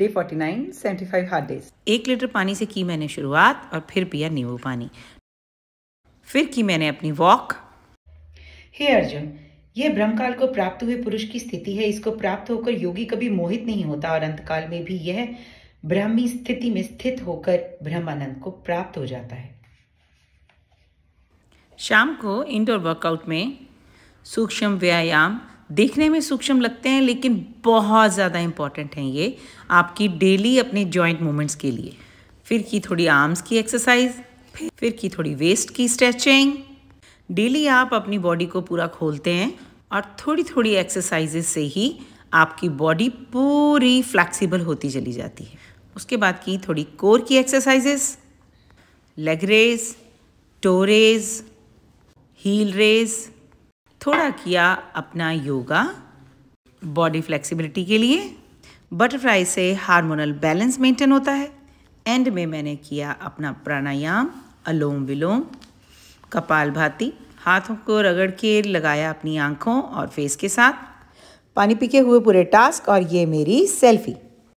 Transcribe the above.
day 49 75 hard days एक litre पानी से की मैंने शुरुआत और फिर पिया नींबू पानी फिर की मैंने अपनी वॉक हे अर्जुन यह ब्रह्मकाल को प्राप्त हुए पुरुष की स्थिति है इसको प्राप्त होकर योगी कभी मोहित नहीं होता और अंतकाल में भी यह ब्रह्मी स्थिति में स्थित होकर ब्रह्मानंद को प्राप्त हो जाता है शाम को इंडोर वर्कआउट में सूक्ष्म व्यायाम देखने में सूक्ष्म लगते हैं लेकिन बहुत ज़्यादा इंपॉर्टेंट हैं ये आपकी डेली अपने जॉइंट मूवमेंट्स के लिए फिर की थोड़ी आर्म्स की एक्सरसाइज फिर की थोड़ी वेस्ट की स्ट्रेचिंग डेली आप अपनी बॉडी को पूरा खोलते हैं और थोड़ी थोड़ी एक्सरसाइजेज से ही आपकी बॉडी पूरी फ्लैक्सीबल होती चली जाती है उसके बाद की थोड़ी कोर की exercises leg raise toe raise heel raise थोड़ा किया अपना योगा बॉडी फ्लेक्सिबिलिटी के लिए बटरफ्लाई से हार्मोनल बैलेंस मेंटेन होता है एंड में मैंने किया अपना प्राणायाम अलोम विलोम कपाल भाती हाथों को रगड़ के लगाया अपनी आँखों और फेस के साथ पानी पीके हुए पूरे टास्क और ये मेरी सेल्फी